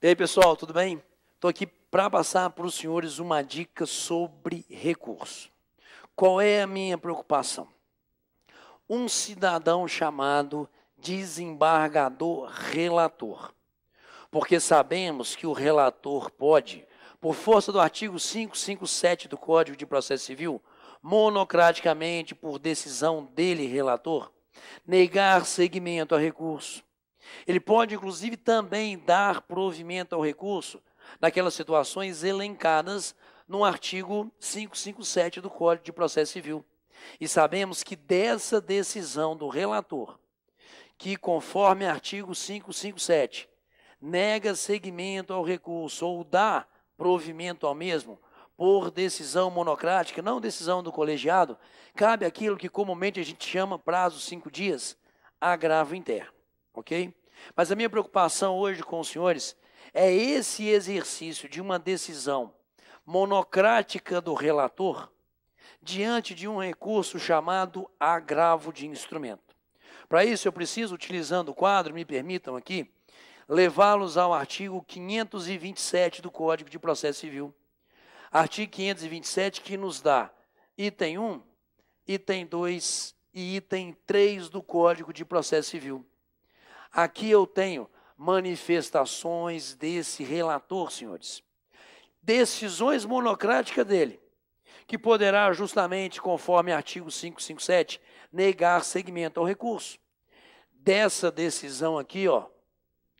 E aí, pessoal, tudo bem? Estou aqui para passar para os senhores uma dica sobre recurso. Qual é a minha preocupação? Um cidadão chamado desembargador relator. Porque sabemos que o relator pode, por força do artigo 557 do Código de Processo Civil, monocraticamente, por decisão dele, relator, negar seguimento a recurso, ele pode, inclusive, também dar provimento ao recurso naquelas situações elencadas no artigo 557 do Código de Processo Civil. E sabemos que dessa decisão do relator, que conforme artigo 557, nega seguimento ao recurso ou dá provimento ao mesmo, por decisão monocrática, não decisão do colegiado, cabe aquilo que comumente a gente chama prazo cinco dias, agravo interno. Ok? Mas a minha preocupação hoje com os senhores é esse exercício de uma decisão monocrática do relator diante de um recurso chamado agravo de instrumento. Para isso, eu preciso, utilizando o quadro, me permitam aqui, levá-los ao artigo 527 do Código de Processo Civil. Artigo 527 que nos dá item 1, item 2 e item 3 do Código de Processo Civil. Aqui eu tenho manifestações desse relator, senhores. Decisões monocráticas dele, que poderá, justamente conforme artigo 557, negar segmento ao recurso. Dessa decisão aqui, ó,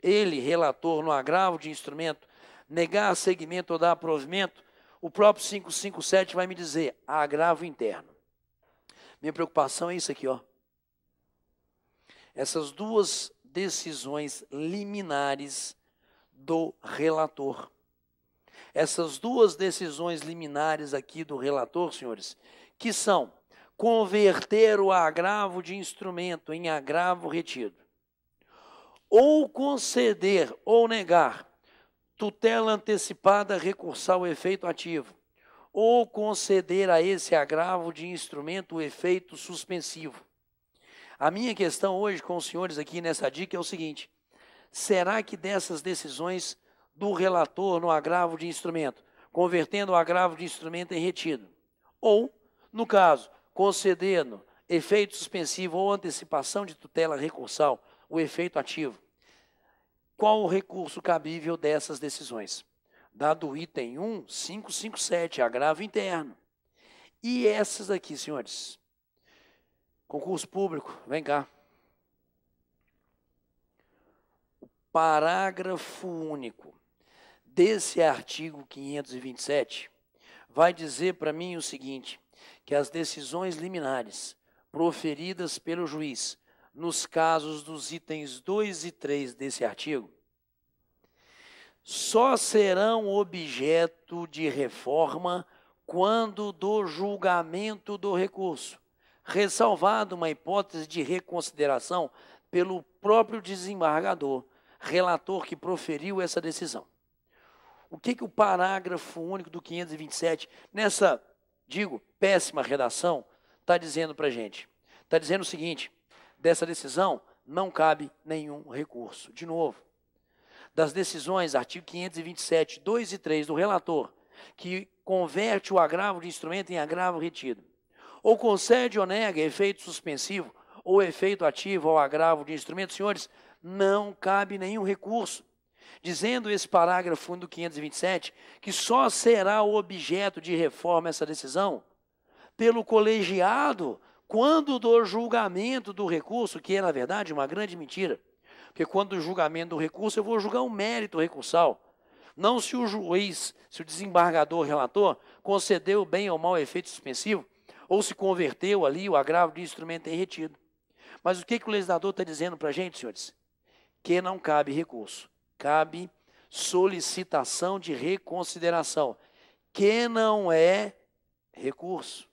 ele, relator no agravo de instrumento, negar segmento ou dar provimento, o próprio 557 vai me dizer agravo interno. Minha preocupação é isso aqui, ó. Essas duas decisões liminares do relator. Essas duas decisões liminares aqui do relator, senhores, que são converter o agravo de instrumento em agravo retido, ou conceder ou negar tutela antecipada recursal efeito ativo, ou conceder a esse agravo de instrumento o efeito suspensivo, a minha questão hoje com os senhores aqui nessa dica é o seguinte: será que dessas decisões do relator no agravo de instrumento, convertendo o agravo de instrumento em retido, ou, no caso, concedendo efeito suspensivo ou antecipação de tutela recursal, o efeito ativo, qual o recurso cabível dessas decisões? Dado o item 1, 557, agravo interno. E essas aqui, senhores, Concurso público, vem cá. O parágrafo único desse artigo 527 vai dizer para mim o seguinte: que as decisões liminares proferidas pelo juiz nos casos dos itens 2 e 3 desse artigo só serão objeto de reforma quando do julgamento do recurso ressalvado uma hipótese de reconsideração pelo próprio desembargador, relator que proferiu essa decisão. O que, que o parágrafo único do 527, nessa, digo, péssima redação, está dizendo para a gente? Está dizendo o seguinte: dessa decisão não cabe nenhum recurso. De novo, das decisões, artigo 527, 2 e 3 do relator, que converte o agravo de instrumento em agravo retido ou concede ou nega efeito suspensivo ou efeito ativo ao agravo de instrumento, senhores, não cabe nenhum recurso. Dizendo esse parágrafo do 527 que só será objeto de reforma essa decisão pelo colegiado quando do julgamento do recurso, que é na verdade uma grande mentira. Porque quando o julgamento do recurso, eu vou julgar o um mérito recursal. Não se o juiz, se o desembargador relator concedeu bem ou mal efeito suspensivo, ou se converteu ali, o agravo de instrumento é retido. Mas o que, que o legislador está dizendo para a gente, senhores? Que não cabe recurso, cabe solicitação de reconsideração, que não é recurso.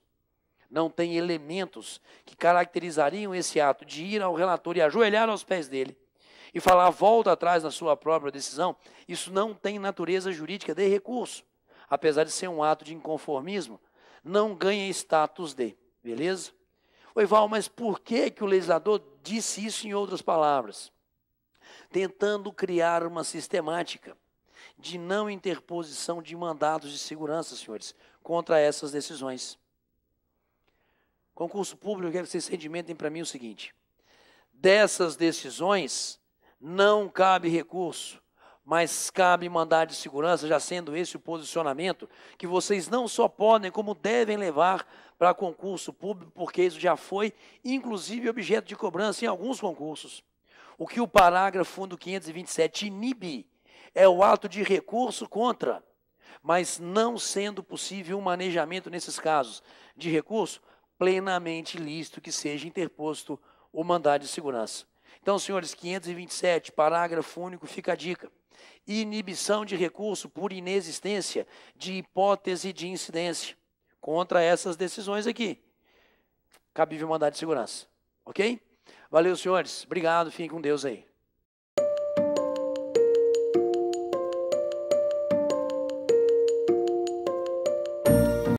Não tem elementos que caracterizariam esse ato de ir ao relator e ajoelhar aos pés dele e falar volta atrás na sua própria decisão. Isso não tem natureza jurídica de recurso, apesar de ser um ato de inconformismo, não ganha status de, beleza? Oi, Val, mas por que, que o legislador disse isso em outras palavras? Tentando criar uma sistemática de não interposição de mandados de segurança, senhores, contra essas decisões. Concurso público, eu quero é que vocês sentimentem para mim é o seguinte: dessas decisões não cabe recurso, mas cabe mandar de segurança, já sendo esse o posicionamento, que vocês não só podem, como devem levar para concurso público, porque isso já foi, inclusive, objeto de cobrança em alguns concursos. O que o parágrafo do 527 inibe é o ato de recurso contra, mas não sendo possível um manejamento nesses casos de recurso, plenamente lícito que seja interposto o mandado de segurança. Então, senhores, 527, parágrafo único, fica a dica inibição de recurso por inexistência de hipótese de incidência contra essas decisões aqui. Cabível mandado de segurança. Ok? Valeu, senhores. Obrigado. Fiquem com Deus aí.